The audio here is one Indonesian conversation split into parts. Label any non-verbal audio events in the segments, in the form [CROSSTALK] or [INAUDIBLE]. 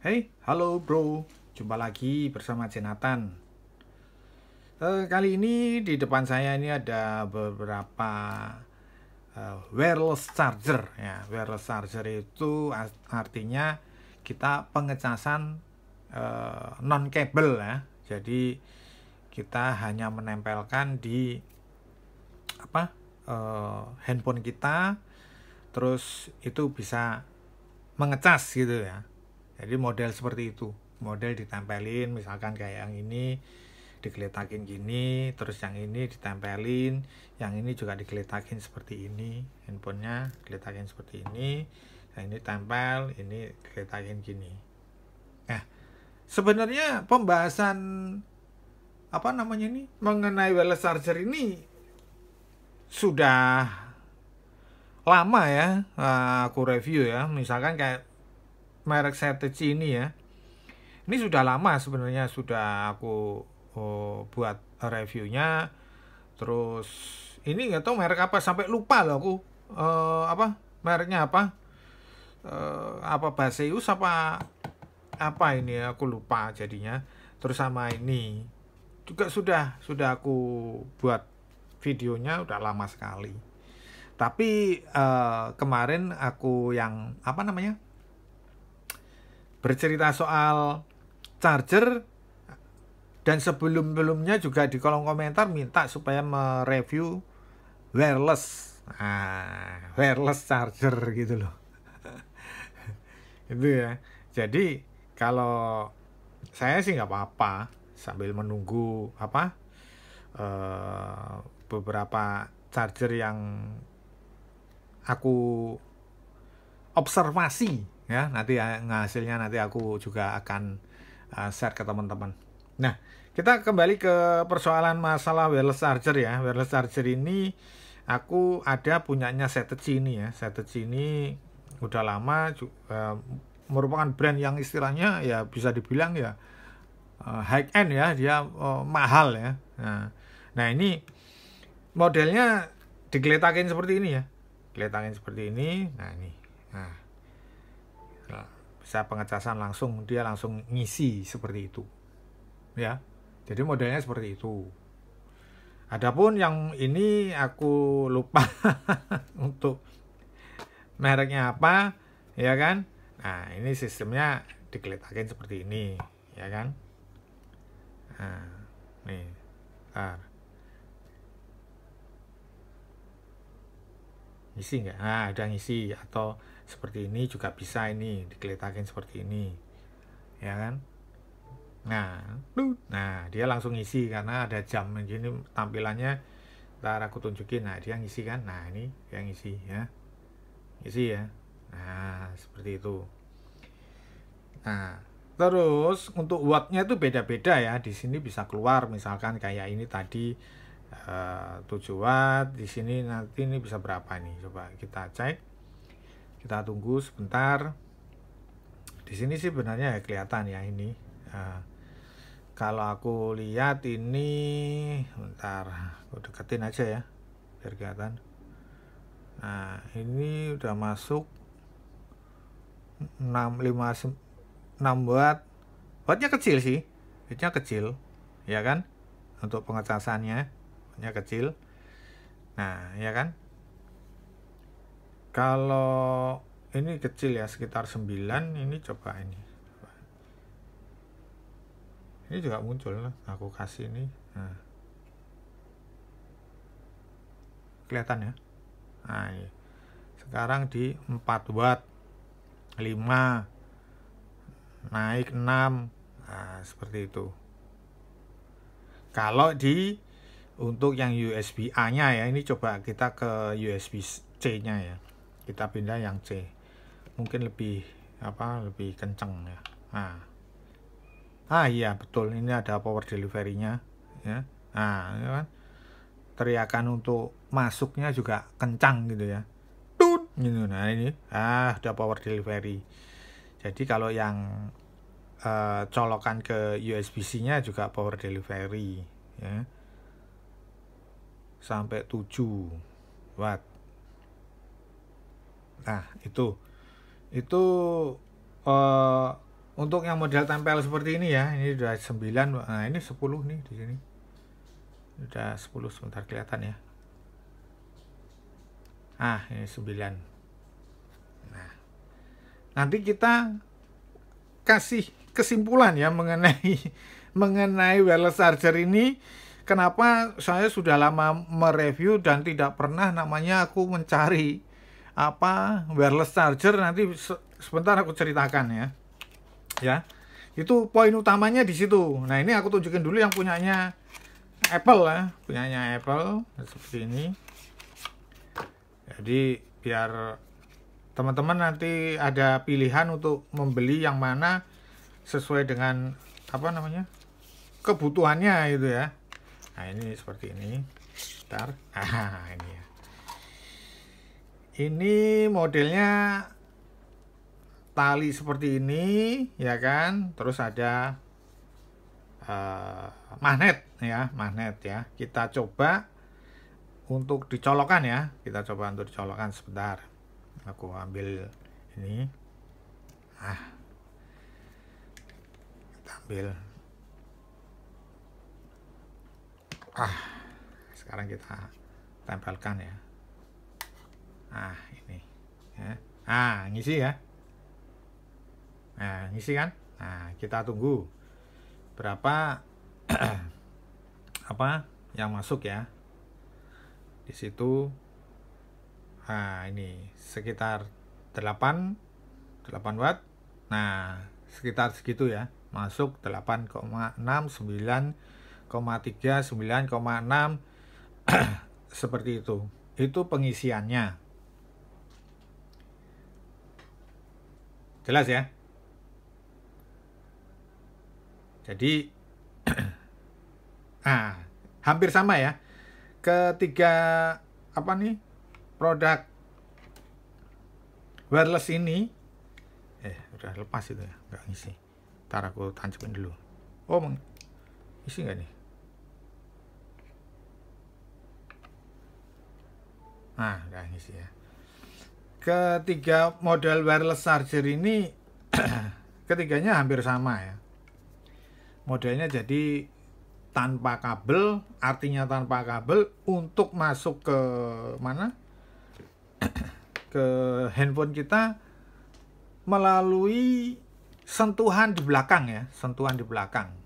Hey, halo bro, jumpa lagi bersama Jenatan. Uh, eh, kali ini di depan saya ini ada beberapa uh, wireless charger. Ya, wireless charger itu artinya kita pengecasan uh, eh, non kabel ya. Jadi kita hanya menempelkan di apa uh, handphone kita, terus itu bisa mengecas gitu ya jadi model seperti itu model ditempelin misalkan kayak yang ini digeletakin gini terus yang ini ditempelin yang ini juga digeletakin seperti ini handphonenya geletakin seperti ini yang ini tempel ini geletakin gini nah sebenarnya pembahasan apa namanya ini mengenai wireless charger ini sudah lama ya eh, aku review ya misalkan kayak merek Setage ini ya. Ini sudah lama sebenarnya sudah aku oh, buat reviewnya. Terus ini nggak tahu merek apa sampai lupa loh aku uh, apa mereknya apa uh, apa Baseus apa apa ini ya, aku lupa jadinya. Terus sama ini juga sudah sudah aku buat videonya udah lama sekali. Tapi uh, kemarin aku yang apa namanya? bercerita soal charger dan sebelum-sebelumnya juga di kolom komentar minta supaya mereview wireless nah, wireless charger gitu loh [LAUGHS] itu ya jadi kalau saya sih nggak apa-apa sambil menunggu apa uh, beberapa charger yang aku observasi ya nanti eh, hasilnya nanti aku juga akan eh, share ke teman-teman nah kita kembali ke persoalan masalah wireless charger ya wireless charger ini aku ada punyanya Setechi ini ya Setechi ini udah lama uh, merupakan brand yang istilahnya ya bisa dibilang ya uh, high end ya dia uh, mahal ya nah, nah ini modelnya digeletakin seperti ini ya geletakin seperti ini nah ini nah bisa pengecasan langsung dia langsung ngisi seperti itu ya jadi modelnya seperti itu adapun yang ini aku lupa [LAUGHS] untuk mereknya apa ya kan nah ini sistemnya dikeletakin seperti ini ya kan nah nih bentar. ngisi nggak nah ada ngisi atau seperti ini juga bisa ini dikeletakin seperti ini ya kan nah nah dia langsung ngisi karena ada jam begini tampilannya ntar aku tunjukin nah dia ngisi kan nah ini yang ngisi ya ngisi ya nah seperti itu nah terus untuk wattnya itu beda-beda ya di sini bisa keluar misalkan kayak ini tadi 7 eh, watt di sini nanti ini bisa berapa nih coba kita cek kita tunggu sebentar di sini sih sebenarnya ya kelihatan ya ini uh, kalau aku lihat ini bentar aku deketin aja ya biar kelihatan nah ini udah masuk 6 5 6 watt wattnya kecil sih wattnya kecil ya kan untuk pengecasannya bulatnya kecil nah ya kan kalau ini kecil ya sekitar 9 ini coba ini ini juga muncul nah, aku kasih ini nah. kelihatan ya nah, iya. sekarang di 4 watt 5 naik 6 nah seperti itu kalau di untuk yang USB A nya ya ini coba kita ke USB C nya ya kita pindah yang C mungkin lebih apa lebih kenceng ya nah ah iya betul ini ada power delivery nya ya nah ini ya kan teriakan untuk masuknya juga kencang gitu ya tut gitu nah ini ah ada power delivery jadi kalau yang uh, colokan ke USB C nya juga power delivery ya sampai 7 watt. Nah, itu itu uh, untuk yang model tempel seperti ini ya, ini sudah 9, nah ini 10 nih di sini. Sudah 10 sebentar kelihatan ya. Ah, ini 9. Nah. Nanti kita kasih kesimpulan ya mengenai [LAUGHS] mengenai wireless charger ini kenapa saya sudah lama mereview dan tidak pernah namanya aku mencari apa wireless charger nanti se sebentar aku ceritakan ya ya itu poin utamanya di situ nah ini aku tunjukin dulu yang punyanya Apple ya punyanya Apple nah, seperti ini jadi biar teman-teman nanti ada pilihan untuk membeli yang mana sesuai dengan apa namanya kebutuhannya itu ya nah ini seperti ini Ntar, [LAUGHS] ah ini ya ini modelnya tali seperti ini ya kan terus ada uh, magnet ya magnet ya kita coba untuk dicolokkan ya kita coba untuk dicolokkan sebentar aku ambil ini ah kita ambil ah sekarang kita tempelkan ya ah ini ya. ah ngisi ya nah ngisi kan nah kita tunggu berapa [CLEARS THROAT] apa yang masuk ya di situ ah ini sekitar 8 8 watt nah sekitar segitu ya masuk 8,69 koma enam [CLEARS THROAT] seperti itu. Itu pengisiannya. Jelas ya? Jadi [CLEARS THROAT] ah, hampir sama ya. Ketiga apa nih? Produk wireless ini eh udah lepas itu ya, nggak ngisi. Ntar aku tancepin dulu. Oh, isi nggak nih? Nah, udah ngisi ya. Ketiga model wireless charger ini [CLEARS THROAT] ketiganya hampir sama ya. Modelnya jadi tanpa kabel, artinya tanpa kabel untuk masuk ke mana? [CLEARS THROAT] ke handphone kita melalui sentuhan di belakang ya, sentuhan di belakang.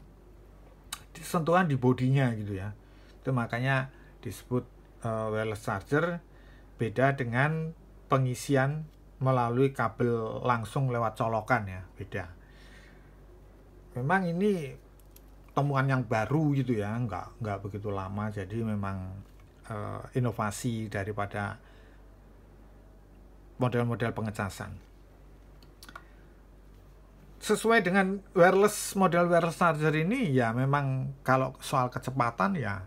Sentuhan di bodinya gitu ya. Itu makanya disebut uh, wireless charger Beda dengan pengisian melalui kabel langsung lewat colokan ya, beda. Memang ini temuan yang baru gitu ya, nggak nggak begitu lama, jadi memang uh, inovasi daripada model-model pengecasan. Sesuai dengan wireless model wireless charger ini ya memang kalau soal kecepatan ya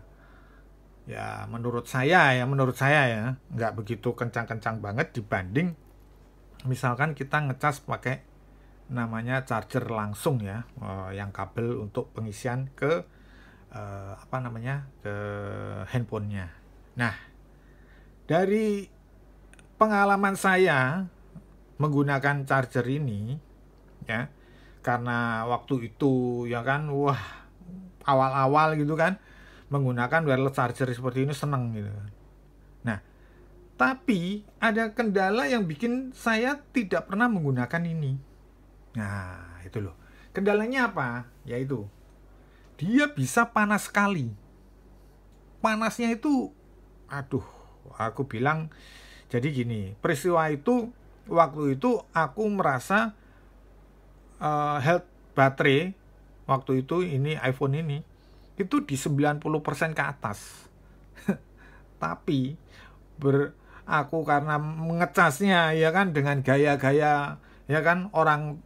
ya menurut saya ya menurut saya ya nggak begitu kencang-kencang banget dibanding misalkan kita ngecas pakai namanya charger langsung ya eh, yang kabel untuk pengisian ke eh, apa namanya ke handphonenya nah dari pengalaman saya menggunakan charger ini ya karena waktu itu ya kan wah awal-awal gitu kan menggunakan wireless charger seperti ini seneng gitu Nah, tapi ada kendala yang bikin saya tidak pernah menggunakan ini. Nah, itu loh. Kendalanya apa? Yaitu dia bisa panas sekali. Panasnya itu aduh, aku bilang jadi gini, peristiwa itu waktu itu aku merasa uh, health baterai waktu itu ini iPhone ini itu di 90% ke atas. [LAUGHS] Tapi ber aku karena mengecasnya ya kan dengan gaya-gaya ya kan orang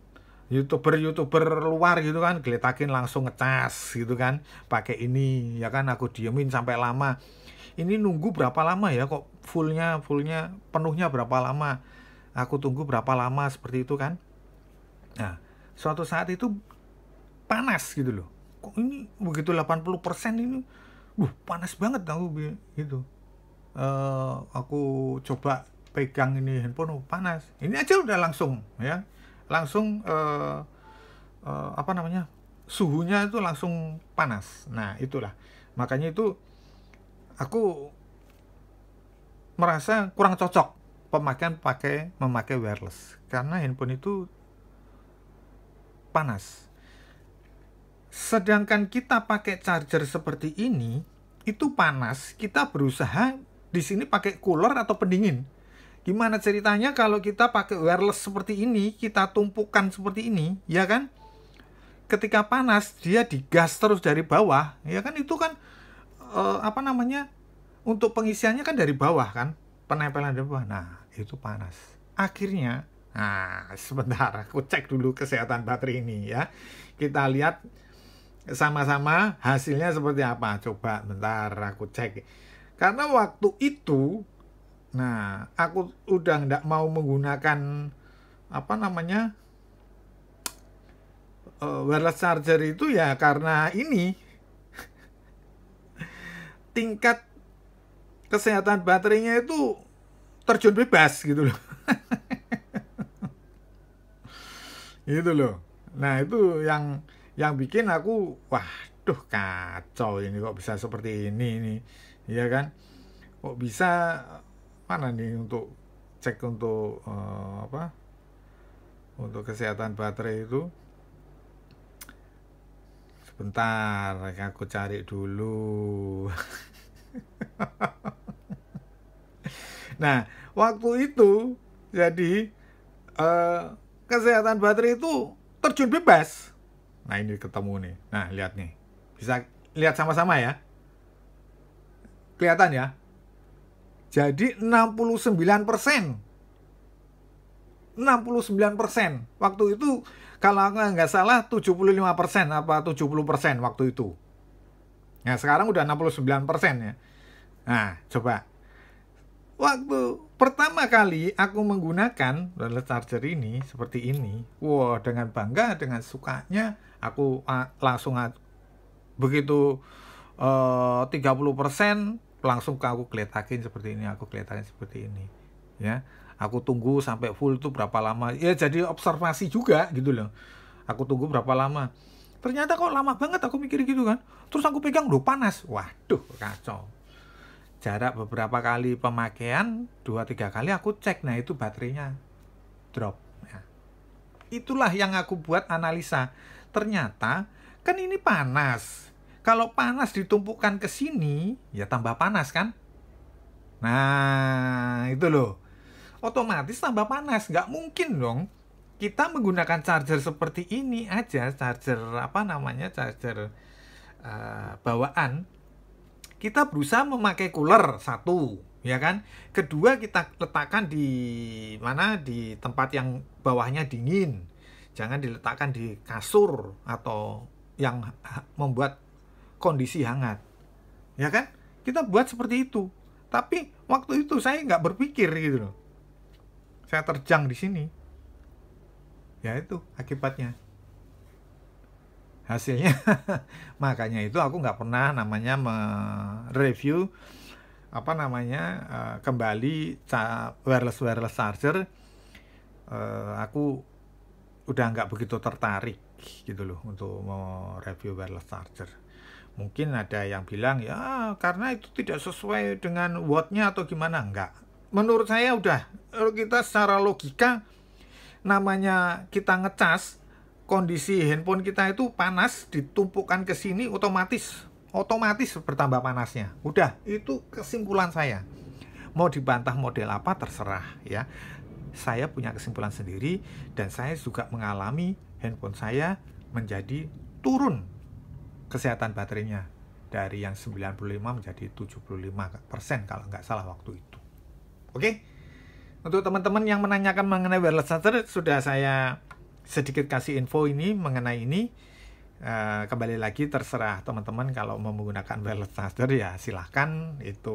youtuber-youtuber luar gitu kan geletakin langsung ngecas gitu kan pakai ini ya kan aku diemin sampai lama ini nunggu berapa lama ya kok fullnya fullnya penuhnya berapa lama aku tunggu berapa lama seperti itu kan nah suatu saat itu panas gitu loh kok ini begitu 80% ini uh panas banget aku gitu uh, aku coba pegang ini handphone oh, panas ini aja udah langsung ya langsung uh, uh, apa namanya suhunya itu langsung panas nah itulah makanya itu aku merasa kurang cocok pemakaian pakai memakai wireless karena handphone itu panas Sedangkan kita pakai charger seperti ini, itu panas. Kita berusaha di sini pakai cooler atau pendingin. Gimana ceritanya kalau kita pakai wireless seperti ini, kita tumpukan seperti ini, ya kan? Ketika panas dia digas terus dari bawah, ya kan itu kan eh, apa namanya? Untuk pengisiannya kan dari bawah kan, penempelan dari bawah. Nah, itu panas. Akhirnya, nah sebentar aku cek dulu kesehatan baterai ini ya. Kita lihat sama-sama hasilnya seperti apa coba bentar aku cek karena waktu itu nah aku udah nggak mau menggunakan apa namanya uh, wireless charger itu ya karena ini [LAUGHS] tingkat kesehatan baterainya itu terjun bebas gitu loh [LAUGHS] gitu loh nah itu yang yang bikin aku wah tuh kacau ini kok bisa seperti ini nih ya kan kok bisa mana nih untuk cek untuk uh, apa untuk kesehatan baterai itu sebentar aku cari dulu [LAUGHS] nah waktu itu jadi uh, kesehatan baterai itu terjun bebas Nah ini ketemu nih. Nah lihat nih. Bisa lihat sama-sama ya. Kelihatan ya. Jadi 69 persen. 69 persen. Waktu itu kalau nggak salah 75 persen apa 70 persen waktu itu. Nah sekarang udah 69 persen ya. Nah coba. Waktu pertama kali aku menggunakan wireless charger ini seperti ini. Wow dengan bangga dengan sukanya aku ah, langsung begitu eh, uh, 30% langsung ke aku keletakin seperti ini aku keletakin seperti ini ya aku tunggu sampai full itu berapa lama ya jadi observasi juga gitu loh aku tunggu berapa lama ternyata kok lama banget aku mikir gitu kan terus aku pegang loh panas waduh kacau jarak beberapa kali pemakaian dua tiga kali aku cek nah itu baterainya drop ya. itulah yang aku buat analisa Ternyata kan ini panas. Kalau panas ditumpukan ke sini, ya tambah panas kan? Nah, itu loh. Otomatis tambah panas. Nggak mungkin dong. Kita menggunakan charger seperti ini aja, charger apa namanya, charger uh, bawaan. Kita berusaha memakai cooler satu, ya kan? Kedua kita letakkan di mana di tempat yang bawahnya dingin. Jangan diletakkan di kasur atau yang membuat kondisi hangat. Ya kan? Kita buat seperti itu. Tapi waktu itu saya nggak berpikir gitu loh. Saya terjang di sini. Ya itu akibatnya. Hasilnya, [LAUGHS] makanya itu aku nggak pernah namanya mereview apa namanya eh, kembali wireless wireless charger eh, aku udah nggak begitu tertarik gitu loh untuk mau review wireless charger. Mungkin ada yang bilang ya karena itu tidak sesuai dengan wattnya atau gimana nggak Menurut saya udah kita secara logika namanya kita ngecas kondisi handphone kita itu panas ditumpukan ke sini otomatis otomatis bertambah panasnya. Udah, itu kesimpulan saya. Mau dibantah model apa terserah ya saya punya kesimpulan sendiri dan saya juga mengalami handphone saya menjadi turun kesehatan baterainya dari yang 95 menjadi 75% kalau nggak salah waktu itu. Oke? Okay? Untuk teman-teman yang menanyakan mengenai wireless charger sudah saya sedikit kasih info ini mengenai ini. Uh, kembali lagi terserah teman-teman kalau mau menggunakan wireless charger ya silahkan itu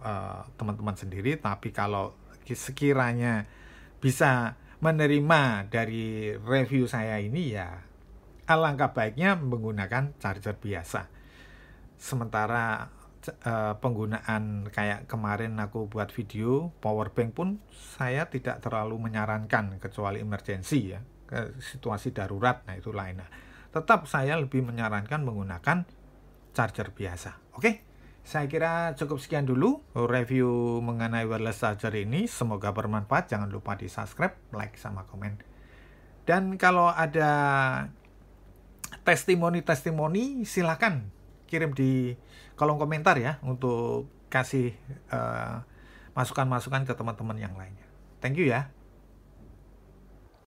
eh, teman-teman uh, teman -teman sendiri tapi kalau sekiranya bisa menerima dari review saya ini ya alangkah baiknya menggunakan charger biasa. Sementara e, penggunaan kayak kemarin aku buat video power bank pun saya tidak terlalu menyarankan kecuali emergency ya, ke situasi darurat nah itu lainnya. tetap saya lebih menyarankan menggunakan charger biasa. Oke? Okay? Saya kira cukup sekian dulu review mengenai wireless charger ini. Semoga bermanfaat. Jangan lupa di subscribe, like, sama komen. Dan kalau ada testimoni-testimoni, silahkan kirim di kolom komentar ya untuk kasih eh, masukan-masukan uh, masukan -masukan ke teman-teman yang lainnya. Thank you ya.